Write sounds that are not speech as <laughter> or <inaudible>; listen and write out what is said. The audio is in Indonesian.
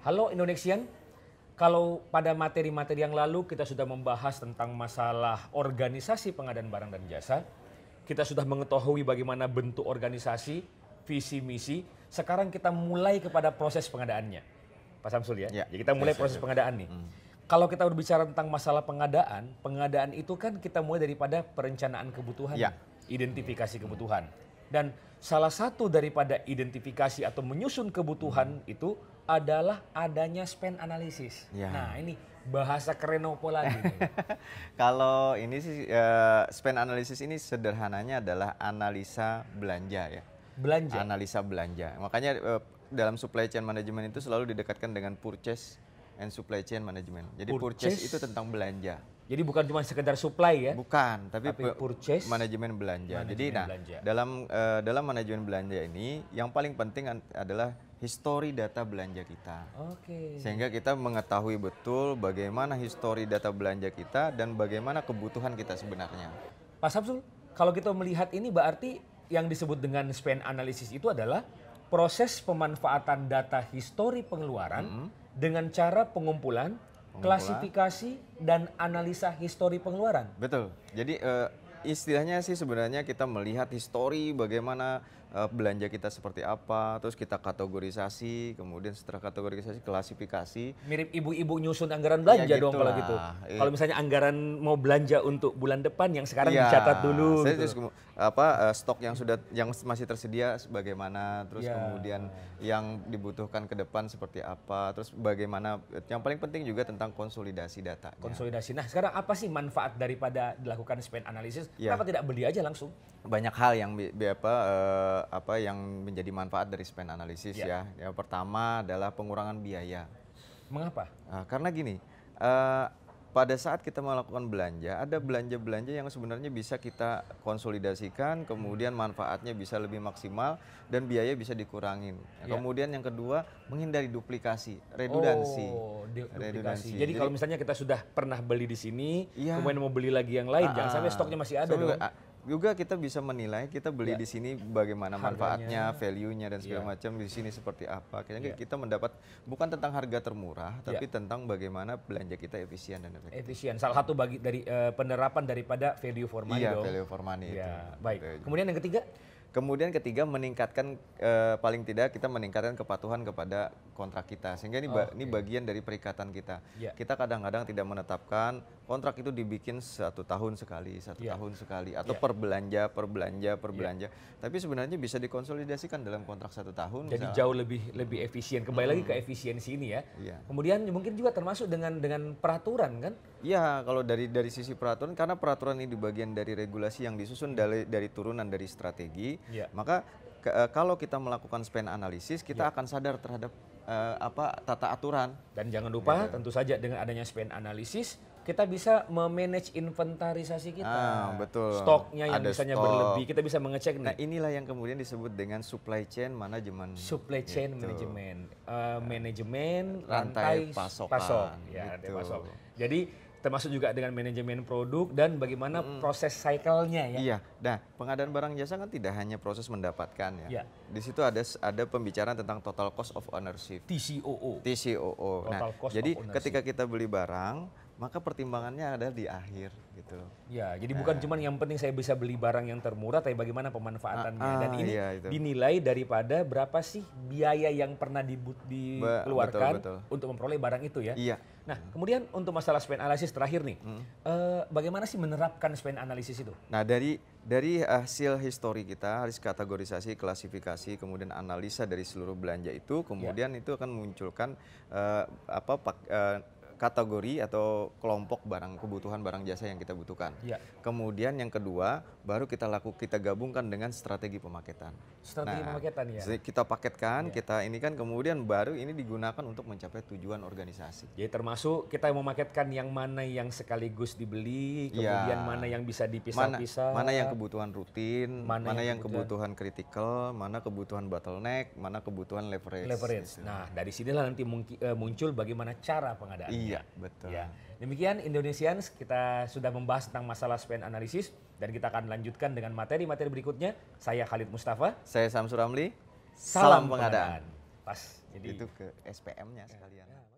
Halo Indonesian, kalau pada materi-materi yang lalu kita sudah membahas tentang masalah organisasi pengadaan barang dan jasa, kita sudah mengetahui bagaimana bentuk organisasi, visi misi. Sekarang kita mulai kepada proses pengadaannya. Pak Samsul ya. ya. Jadi kita mulai proses pengadaan nih. Hmm. Kalau kita berbicara tentang masalah pengadaan, pengadaan itu kan kita mulai daripada perencanaan kebutuhan, ya. identifikasi kebutuhan. Dan salah satu daripada identifikasi atau menyusun kebutuhan hmm. itu adalah adanya spend analysis. Ya. Nah ini bahasa Kerenopo lagi. <laughs> Kalau ini sih uh, eh, spend analysis ini sederhananya adalah analisa belanja ya. Belanja. Analisa belanja. Makanya uh, dalam supply chain management itu selalu didekatkan dengan purchase and supply chain management. Jadi purchase, purchase itu tentang belanja jadi bukan cuma sekedar supply ya? Bukan, tapi, tapi purchase manajemen belanja. Manajemen Jadi nah, belanja. dalam uh, dalam manajemen belanja ini yang paling penting adalah histori data belanja kita. Oke. Okay. Sehingga kita mengetahui betul bagaimana histori data belanja kita dan bagaimana kebutuhan kita sebenarnya. Pak Samsul, kalau kita melihat ini berarti yang disebut dengan spend analysis itu adalah proses pemanfaatan data histori pengeluaran mm -hmm. dengan cara pengumpulan klasifikasi dan analisa histori pengeluaran. Betul. Jadi uh, istilahnya sih sebenarnya kita melihat histori bagaimana uh, belanja kita seperti apa, terus kita kategorisasi, kemudian setelah kategorisasi klasifikasi. Mirip ibu-ibu nyusun anggaran belanja ya, dong kalau gitu. Ya. Kalau misalnya anggaran mau belanja untuk bulan depan yang sekarang ya, dicatat dulu. Saya gitu. terus apa uh, stok yang sudah yang masih tersedia bagaimana, terus ya. kemudian yang dibutuhkan ke depan seperti apa, terus bagaimana yang paling penting juga tentang konsolidasi data. Konsolidasi. Nah, sekarang apa sih manfaat daripada dilakukan spend analysis yeah. kenapa tidak beli aja langsung? Banyak hal yang apa uh, apa yang menjadi manfaat dari spend analysis yeah. ya. Yang pertama adalah pengurangan biaya. Mengapa? Uh, karena gini, uh, pada saat kita melakukan belanja, ada belanja-belanja yang sebenarnya bisa kita konsolidasikan, kemudian manfaatnya bisa lebih maksimal dan biaya bisa dikurangin. Ya. Kemudian yang kedua, menghindari duplikasi, redundansi. Oh, du redundansi. Jadi, Jadi kalau misalnya kita sudah pernah beli di sini, ya. kemudian mau beli lagi yang lain, uh, jangan sampai ah, ah. stoknya masih ada so, dong. Ah, juga kita bisa menilai kita beli ya. di sini bagaimana manfaatnya, value-nya dan segala ya. macam di sini seperti apa. Kayaknya ya. kita mendapat bukan tentang harga termurah, ya. tapi ya. tentang bagaimana belanja kita efisien dan efektif. Efisien. Salah satu bagi dari uh, penerapan daripada value for money. Iya, value for money ya. itu. Baik. Kemudian yang ketiga Kemudian ketiga meningkatkan eh, paling tidak kita meningkatkan kepatuhan kepada kontrak kita sehingga ini ba- okay. ini bagian dari perikatan kita. Yeah. Kita kadang-kadang tidak menetapkan kontrak itu dibikin satu tahun sekali, satu yeah. tahun sekali atau yeah. per belanja, per belanja, per ya. belanja. Yeah. Tapi sebenarnya bisa dikonsolidasikan dalam kontrak satu tahun. Jadi misalnya. jauh lebih lebih efisien. Kembali hmm. lagi ke efisiensi ini ya. Yeah. Kemudian mungkin juga termasuk dengan dengan peraturan kan? Iya, kalau dari dari sisi peraturan karena peraturan ini di bagian dari regulasi yang disusun hmm. dari dari turunan dari strategi yeah. maka ke, eh, kalau kita melakukan span analisis kita yeah. akan sadar terhadap uh, apa tata aturan dan jangan lupa yeah. tentu saja dengan adanya span analisis kita bisa memanage inventarisasi kita. Ah, betul. Stoknya yang Ada biasanya stok. berlebih, kita bisa mengecek nih. Nah, inilah yang kemudian disebut dengan supply chain management. Supply chain gitu. management. Uh, eh, manajemen rantai, rantai pasokan. Pasok. Ya, gitu. pasok. Jadi termasuk juga dengan manajemen produk dan bagaimana hmm. proses cycle-nya ya. Iya. Nah, pengadaan barang jasa kan tidak hanya proses mendapatkan ya. Yeah. Di situ ada ada pembicaraan tentang total cost of ownership. TCOO. TCOO. Nah, total nah, cost jadi of ownership. ketika kita beli barang maka pertimbangannya ada di akhir gitu loh. Ya, jadi nah. bukan eh. cuma yang penting saya bisa beli barang yang termurah, tapi bagaimana pemanfaatannya. Ah, ah Dan ini iya, dinilai daripada berapa sih biaya yang pernah dibut, dikeluarkan betul, betul. untuk memperoleh barang itu ya. Iya. Nah, hmm. kemudian untuk masalah spend analysis terakhir nih, hmm. eh, bagaimana sih menerapkan spend analysis itu? Nah, dari dari hasil histori kita, harus kategorisasi, klasifikasi, kemudian analisa dari seluruh belanja itu, kemudian ya. itu akan munculkan eh, apa pak, eh, kategori atau kelompok barang kebutuhan barang jasa yang kita butuhkan. Ya. Kemudian yang kedua baru kita laku kita gabungkan dengan strategi pemaketan. Strategi nah, pemaketan ya. Kita paketkan, ya. kita ini kan kemudian baru ini digunakan untuk mencapai tujuan organisasi. Jadi termasuk kita memaketkan yang mana yang sekaligus dibeli, kemudian ya. mana yang bisa dipisah-pisah, mana, mana yang kebutuhan rutin, mana, mana yang, yang kebutuhan kritikal, mana kebutuhan bottleneck, mana kebutuhan leverage. Leverage. Nah, dari sinilah nanti eh, muncul bagaimana cara pengadaan. Iya. Iya, iya, betul. Ya. Demikian Indonesians, kita sudah membahas tentang masalah spend analisis dan kita akan lanjutkan dengan materi-materi berikutnya. Saya Khalid Mustafa, saya Samsur Ramli. Salam, Salam pengadaan. pengadaan. Pas. Jadi itu ke SPM-nya sekalian. Ya.